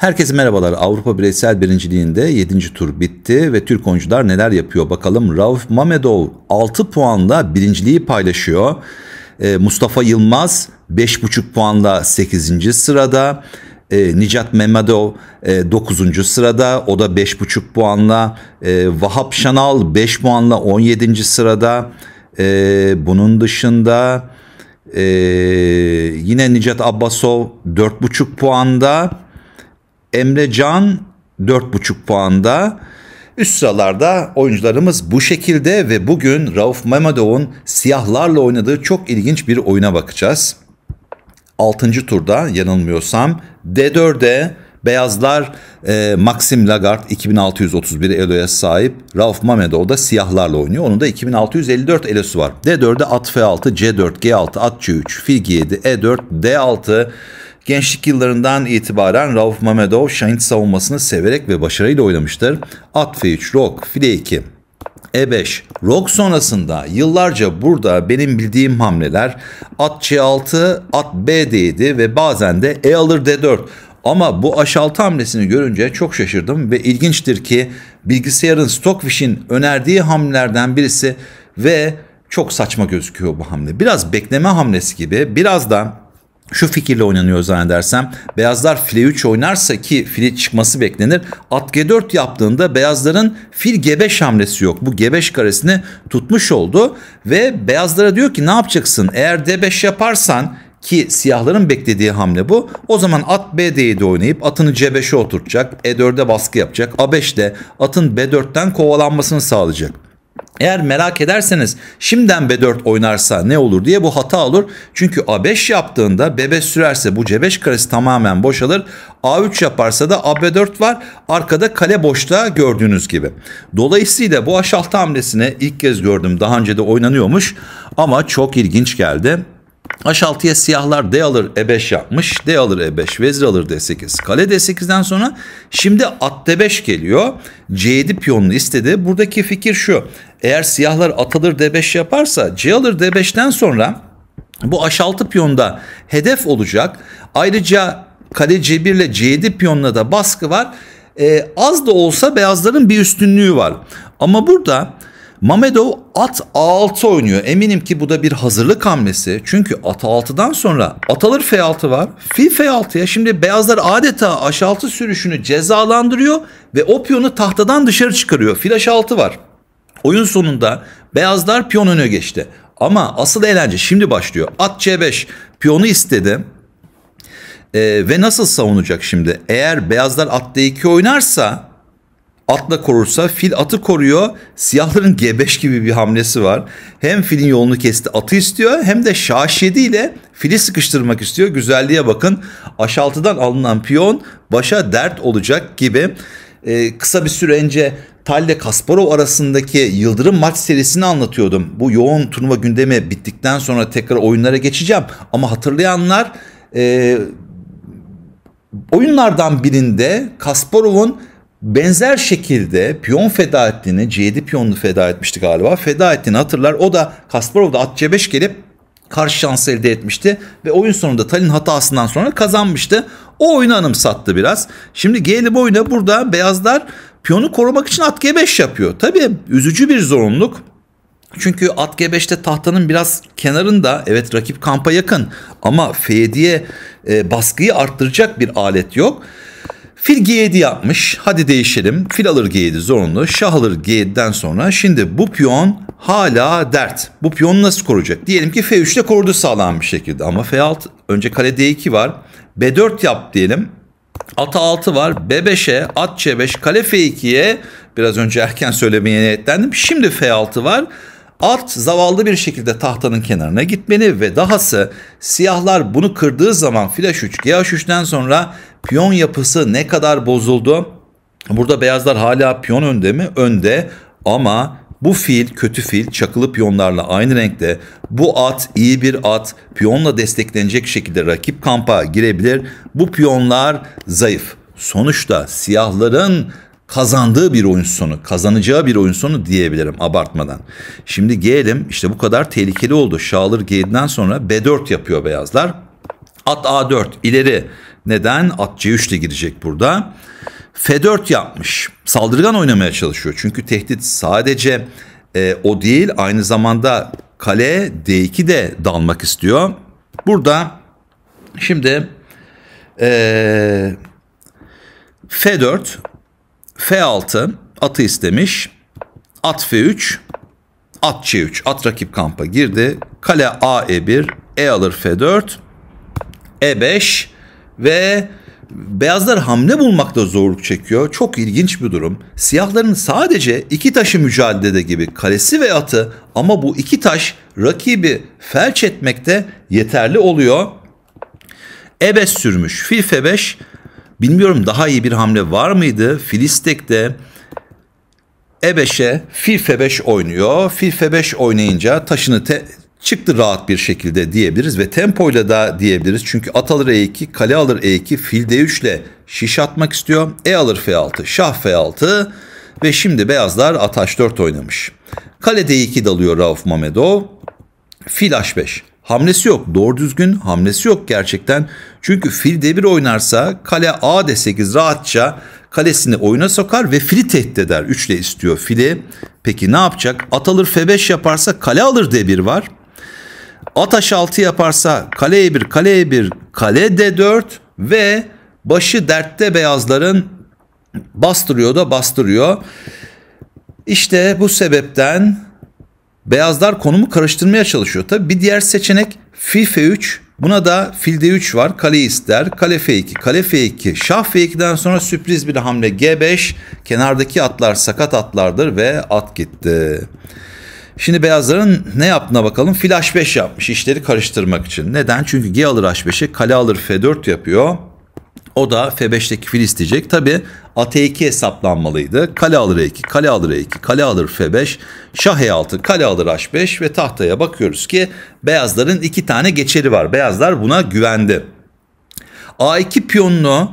Herkese merhabalar. Avrupa Bireysel Birinciliğinde 7. tur bitti ve Türk oyuncular neler yapıyor bakalım. Rauf Mamedov 6 puanla birinciliği paylaşıyor. Ee, Mustafa Yılmaz 5,5 puanla 8. sırada. Ee, e, Nicat Memedov 9. sırada. O da 5,5 puanla. Ee, Vahap Şanal 5 puanla 17. sırada. bunun dışında e, yine Nicat Abbasov 4,5 puanda. Emre Can 4,5 puanda. Üst sıralarda oyuncularımız bu şekilde ve bugün Rauf Mamadov'un siyahlarla oynadığı çok ilginç bir oyuna bakacağız. 6. turda yanılmıyorsam D4'e Beyazlar e, Maxim Lagarde 2631 eloya sahip. Rauf Mamedov da siyahlarla oynuyor. Onun da 2654 elosu var. D4'e at F6, C4, G6, at C3, fil G7, E4, D6, Gençlik yıllarından itibaren Rauf Mamedov şahin savunmasını severek ve başarıyla oynamıştır. At F3, Rok, File 2. E5. Rok sonrasında yıllarca burada benim bildiğim hamleler at C6, at B'deydi ve bazen de E alır D4. Ama bu H6 hamlesini görünce çok şaşırdım ve ilginçtir ki bilgisayarın Stockfish'in önerdiği hamlelerden birisi ve çok saçma gözüküyor bu hamle. Biraz bekleme hamlesi gibi biraz da şu fikirle oynanıyor zannedersem. Beyazlar file 3 oynarsa ki file çıkması beklenir. At G4 yaptığında beyazların fil G5 hamlesi yok. Bu G5 karesini tutmuş oldu ve beyazlara diyor ki ne yapacaksın? Eğer D5 yaparsan ki siyahların beklediği hamle bu. O zaman at B7 oynayıp atını C5'e oturtacak. E4'e baskı yapacak. a 5de atın B4'ten kovalanmasını sağlayacak. Eğer merak ederseniz şimdiden B4 oynarsa ne olur diye bu hata olur. Çünkü A5 yaptığında B5 sürerse bu C5 karesi tamamen boşalır. A3 yaparsa da AB4 var. Arkada kale boşta gördüğünüz gibi. Dolayısıyla bu aşaltı hamlesini ilk kez gördüm. Daha önce de oynanıyormuş ama çok ilginç geldi. H6'ya siyahlar D alır E5 yapmış. D alır E5, vezir alır D8. Kale D8'den sonra şimdi at D5 geliyor. C7 piyonunu istedi. Buradaki fikir şu. Eğer siyahlar at alır D5 yaparsa C alır D5'ten sonra bu H6 piyonda hedef olacak. Ayrıca kale C1 ile C7 piyonuna da baskı var. Ee, az da olsa beyazların bir üstünlüğü var. Ama burada Mamedov at A6 oynuyor. Eminim ki bu da bir hazırlık hamlesi. Çünkü at A6'dan sonra at alır F6 var. Fil F6'ya şimdi beyazlar adeta H6 sürüşünü cezalandırıyor ve o piyonu tahtadan dışarı çıkarıyor. Fil H6 var. Oyun sonunda beyazlar piyon öne geçti. Ama asıl eğlence şimdi başlıyor. At C5 piyonu istedi. Ee, ve nasıl savunacak şimdi? Eğer beyazlar at D2 oynarsa atla korursa fil atı koruyor. Siyahların G5 gibi bir hamlesi var. Hem filin yolunu kesti atı istiyor hem de şaşedi ile fili sıkıştırmak istiyor. Güzelliğe bakın aşaltıdan alınan piyon başa dert olacak gibi. Ee, kısa bir süre önce Tal Kasparov arasındaki Yıldırım maç serisini anlatıyordum. Bu yoğun turnuva gündemi bittikten sonra tekrar oyunlara geçeceğim. Ama hatırlayanlar e, oyunlardan birinde Kasparov'un Benzer şekilde piyon feda ettiğini, C7 piyonunu feda etmişti galiba. Feda ettiğini hatırlar. O da Kasparov da at C5 gelip karşı şans elde etmişti. Ve oyun sonunda Tal'in hatasından sonra kazanmıştı. O oyunu anımsattı biraz. Şimdi G'li boyuna burada beyazlar piyonu korumak için at G5 yapıyor. Tabii üzücü bir zorunluluk. Çünkü at G5'te tahtanın biraz kenarında evet rakip kampa yakın ama F7'ye e, baskıyı arttıracak bir alet yok. Fil G7 yapmış. Hadi değişelim. Fil alır G7 zorunlu. Şah alır G7'den sonra. Şimdi bu piyon hala dert. Bu piyonu nasıl koruyacak? Diyelim ki F3'te korudu sağlam bir şekilde. Ama F6 önce kale D2 var. B4 yap diyelim. At 6 var. B5'e, at C5, kale F2'ye biraz önce erken söylemeye niyetlendim. Şimdi F6 var. At zavallı bir şekilde tahtanın kenarına gitmeni ve dahası siyahlar bunu kırdığı zaman flash 3 GH3'den sonra piyon yapısı ne kadar bozuldu? Burada beyazlar hala piyon önde mi? Önde ama bu fil kötü fil çakılı piyonlarla aynı renkte. Bu at iyi bir at piyonla desteklenecek şekilde rakip kampa girebilir. Bu piyonlar zayıf. Sonuçta siyahların kazandığı bir oyun sonu, kazanacağı bir oyun sonu diyebilirim abartmadan. Şimdi gelelim işte bu kadar tehlikeli oldu. Şalır G7'den sonra B4 yapıyor beyazlar. At A4 ileri. Neden? At C3 de girecek burada. F4 yapmış. Saldırgan oynamaya çalışıyor. Çünkü tehdit sadece e, o değil aynı zamanda kale D2 de dalmak istiyor. Burada şimdi e, F4 F6 atı istemiş. At F3. At C3. At rakip kampa girdi. Kale ae 1 E alır F4. E5 ve beyazlar hamle bulmakta zorluk çekiyor. Çok ilginç bir durum. Siyahların sadece iki taşı mücadelede gibi kalesi ve atı ama bu iki taş rakibi felç etmekte yeterli oluyor. E5 sürmüş. Fil F5 Bilmiyorum daha iyi bir hamle var mıydı? Filistek'te Ebeş'e Filfebeş oynuyor. Filfebeş oynayınca taşını te çıktı rahat bir şekilde diyebiliriz ve tempoyla da diyebiliriz. Çünkü at alır E2, kale alır E2, fil D3 ile şiş atmak istiyor. E alır F6, şah F6 ve şimdi beyazlar at H4 oynamış. Kale D2 dalıyor Rauf Mamedov. Fil H5. Hamlesi yok. Doğru düzgün hamlesi yok gerçekten. Çünkü fil d1 oynarsa kale a d8 rahatça kalesini oyuna sokar ve fili tehdit eder. üçle istiyor fili. Peki ne yapacak? At alır f5 yaparsa kale alır d1 var. At h6 yaparsa kale e1, kale e1, kale d4 ve başı dertte beyazların bastırıyor da bastırıyor. İşte bu sebepten Beyazlar konumu karıştırmaya çalışıyor. Tabi bir diğer seçenek fil f3. Buna da fil d3 var. Kale ister. Kale f2. Kale f2. Şah f2'den sonra sürpriz bir hamle g5. Kenardaki atlar sakat atlardır ve at gitti. Şimdi beyazların ne yaptığına bakalım. Fil h5 yapmış işleri karıştırmak için. Neden? Çünkü g alır h5'e kale alır f4 yapıyor. O da f5'teki fil isteyecek. Tabi At E2 hesaplanmalıydı. Kale alır E2, kale alır E2, kale alır F5, şah E6, kale alır H5 ve tahtaya bakıyoruz ki beyazların iki tane geçeri var. Beyazlar buna güvendi. A2 piyonunu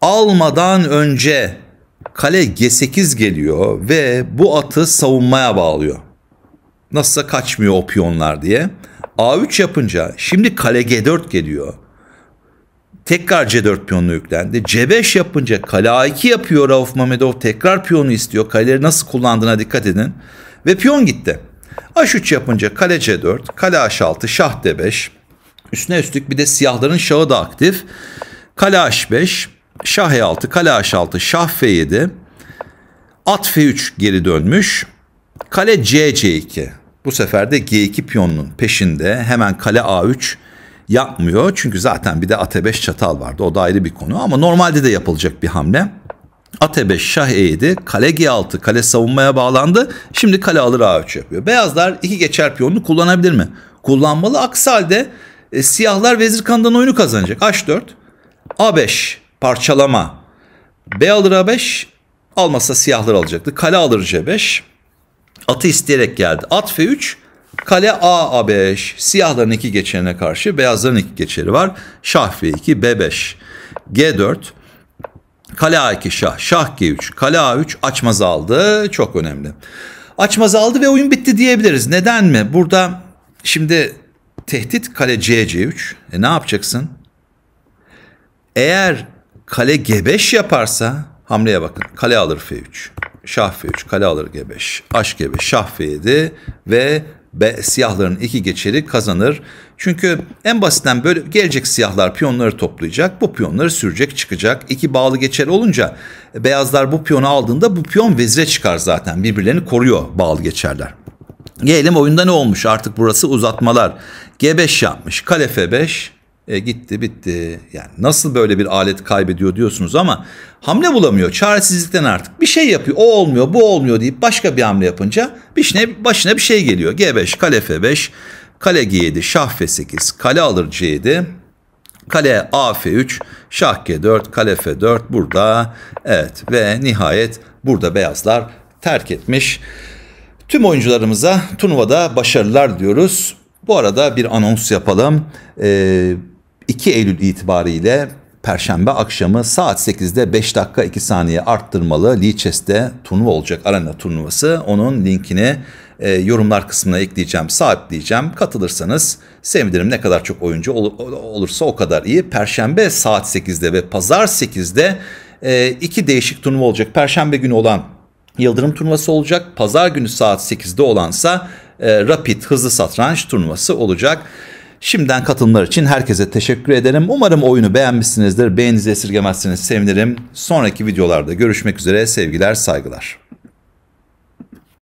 almadan önce kale G8 geliyor ve bu atı savunmaya bağlıyor. Nasılsa kaçmıyor o piyonlar diye. A3 yapınca şimdi kale G4 geliyor. Tekrar C4 piyonuna yüklendi. C5 yapınca kale A2 yapıyor Rauf Mamedov. Tekrar piyonu istiyor. Kaleleri nasıl kullandığına dikkat edin. Ve piyon gitti. H3 yapınca kale C4, kale H6, şah D5. Üstüne üstlük bir de siyahların şahı da aktif. Kale H5, şah E6, kale H6, şah F7. At F3 geri dönmüş. Kale C C2. Bu sefer de G2 piyonunun peşinde hemen kale A3 yapmıyor. Çünkü zaten bir de ate 5 çatal vardı. O da ayrı bir konu ama normalde de yapılacak bir hamle. Ate 5 şah e kale g6, kale savunmaya bağlandı. Şimdi kale alır a3 yapıyor. Beyazlar iki geçer piyonunu kullanabilir mi? Kullanmalı. Aksi halde e, siyahlar vezir kandan oyunu kazanacak. h4, a5 parçalama. B alır a5, almasa siyahlar alacaktı. Kale alır c5. Atı isteyerek geldi. At f3, Kale A A5, siyahların iki geçerine karşı beyazların iki geçeri var. Şah F2, B5, G4, Kale A2 şah, şah G3, kale A3 açmaz aldı. Çok önemli. Açmaz aldı ve oyun bitti diyebiliriz. Neden mi? Burada şimdi tehdit kale C C3. E ne yapacaksın? Eğer kale G5 yaparsa hamleye bakın. Kale alır F3. Şah F3, kale alır G5. Aş G5, şah F7 ve Be siyahların iki geçeri kazanır. Çünkü en basitten böyle gelecek siyahlar piyonları toplayacak. Bu piyonları sürecek çıkacak. İki bağlı geçer olunca e, beyazlar bu piyonu aldığında bu piyon vezire çıkar zaten. Birbirlerini koruyor bağlı geçerler. Gelelim oyunda ne olmuş artık burası uzatmalar. G5 yapmış. Kale F5. E, gitti bitti. Yani nasıl böyle bir alet kaybediyor diyorsunuz ama hamle bulamıyor. Çaresizlikten artık bir şey yapıyor. O olmuyor, bu olmuyor deyip başka bir hamle yapınca başına, başına bir şey geliyor. G5, kale F5, kale G7, şah F8, kale alır C7. Kale A F3, şah G4, kale F4 burada. Evet ve nihayet burada beyazlar terk etmiş. Tüm oyuncularımıza turnuvada başarılar diyoruz. Bu arada bir anons yapalım. Ee, 2 Eylül itibariyle Perşembe akşamı saat 8'de 5 dakika 2 saniye arttırmalı Leaches'te turnuva olacak arena turnuvası. Onun linkini e, yorumlar kısmına ekleyeceğim, sabitleyeceğim. Katılırsanız sevinirim. Ne kadar çok oyuncu ol, olursa o kadar iyi. Perşembe saat 8'de ve pazar 8'de e, iki değişik turnuva olacak. Perşembe günü olan Yıldırım turnuvası olacak. Pazar günü saat 8'de olansa e, Rapid hızlı satranç turnuvası olacak. Şimdiden katılımlar için herkese teşekkür ederim. Umarım oyunu beğenmişsinizdir. Beğeninizi esirgemezsiniz sevinirim. Sonraki videolarda görüşmek üzere. Sevgiler, saygılar.